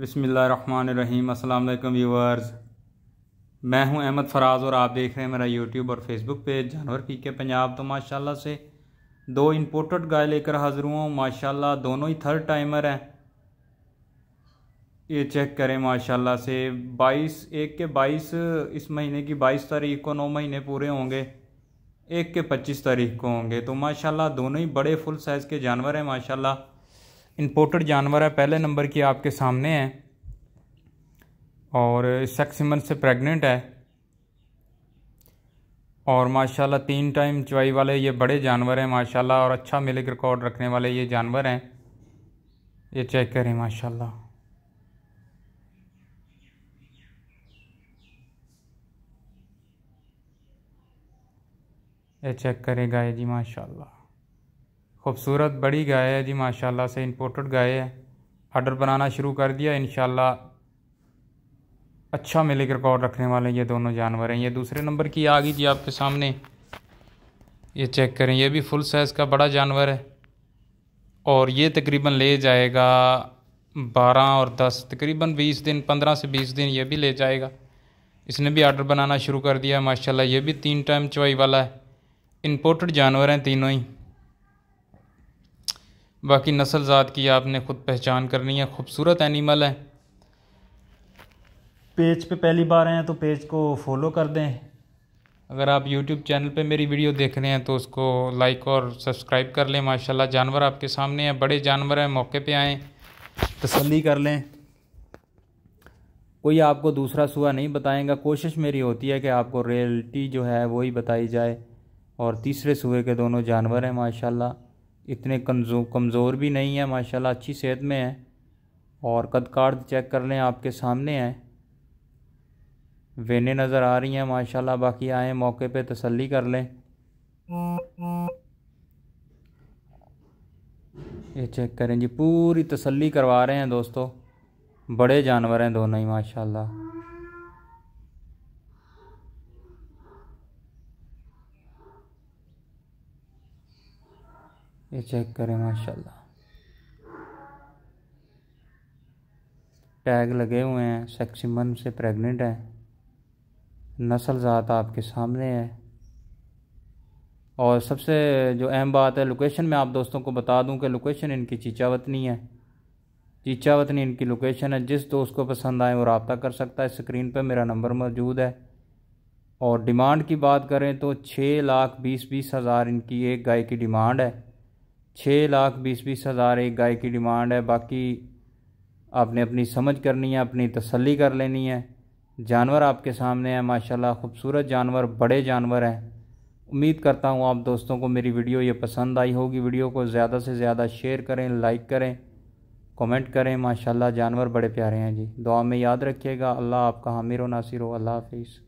बसमीम अल्लाम व्यूअर्स मैं हूं अहमद फराज़ और आप देख रहे हैं मेरा यूट्यूब और फेसबुक पेज जानवर पी के पंजाब तो माशाल्लाह से दो इंपोर्टेड गाय लेकर हाज़िर हुआ हूँ माशाल्लाह दोनों ही थर्ड टाइमर हैं ये चेक करें माशाल्लाह से 22 एक के 22 इस महीने की 22 तारीख को नौ महीने पूरे होंगे एक के 25 तारीख को होंगे तो माशाला दोनों ही बड़े फुल साइज़ के जानवर हैं माशाला इम्पोर्टेड जानवर है पहले नंबर की आपके सामने है और सेक्स हिमन से प्रेग्नेंट है और माशाल्लाह तीन टाइम चवाई वाले ये बड़े जानवर हैं माशाल्लाह और अच्छा मिलिक रिकॉर्ड रखने वाले ये जानवर हैं ये चेक करें माशाल्लाह ये चेक करें गाय जी माशाल्लाह खूबसूरत बड़ी गाय है जी माशाल्लाह से इंपोर्टेड गाय है आर्डर बनाना शुरू कर दिया इन अच्छा मिलेगा रिकॉर्ड रखने वाले ये दोनों जानवर हैं ये दूसरे नंबर की आ गई जी आपके सामने ये चेक करें ये भी फुल साइज़ का बड़ा जानवर है और ये तकरीबन ले जाएगा बारह और दस तकरीबन बीस दिन पंद्रह से बीस दिन ये भी ले जाएगा इसने भी आर्डर बनाना शुरू कर दिया माशाल्लाह ये भी तीन टाइम चवाई वाला है इंपोर्टेड जानवर हैं तीनों ही बाकी नस्ल ज़ात की आपने ख़ुद पहचान करनी है खूबसूरत एनिमल है पेज पे पहली बार आए हैं तो पेज को फॉलो कर दें अगर आप यूट्यूब चैनल पे मेरी वीडियो देख रहे हैं तो उसको लाइक और सब्सक्राइब कर लें माशाल्लाह जानवर आपके सामने हैं बड़े जानवर हैं मौके पे आएँ तसली कर लें कोई आपको दूसरा सुहा नहीं बताएंगा कोशिश मेरी होती है कि आपको रियलिटी जो है वही बताई जाए और तीसरे सुबह के दोनों जानवर हैं माशाल्लाह इतने कमज़ोर कमज़ोर भी नहीं है माशाल्लाह अच्छी सेहत में है और कार्ड चेक कर लें आपके सामने हैं वेने नज़र आ रही हैं माशाल्लाह बाकी आए मौके पे तसल्ली कर लें ये चेक करें जी पूरी तसल्ली करवा रहे हैं दोस्तों बड़े जानवर हैं दोनों ही माशाल्लाह ये चेक करें माशाल्लाह टैग लगे हुए हैं सेक्सीमन से प्रेग्नेंट है नस्ल ज़ात आपके सामने है और सबसे जो अहम बात है लोकेशन में आप दोस्तों को बता दूं कि लोकेशन इनकी चीचा वतनी है चीचा वतनी इनकी लोकेशन है जिस दोस्त को पसंद आए वो रबता कर सकता है स्क्रीन पर मेरा नंबर मौजूद है और डिमांड की बात करें तो छः लाख बीस बीस हज़ार इनकी एक गाय की डिमांड है छः लाख बीस बीस हज़ार एक गाय की डिमांड है बाकी आपने अपनी समझ करनी है अपनी तसल्ली कर लेनी है जानवर आपके सामने है माशाल्लाह खूबसूरत जानवर बड़े जानवर हैं उम्मीद करता हूँ आप दोस्तों को मेरी वीडियो ये पसंद आई होगी वीडियो को ज़्यादा से ज़्यादा शेयर करें लाइक करें कमेंट करें माशाल्लाह जानवर बड़े प्यारे हैं जी दुआ में याद रखिएगा अल्लाह आपका हामिर व नासिर हो अल्लाह हाफिज़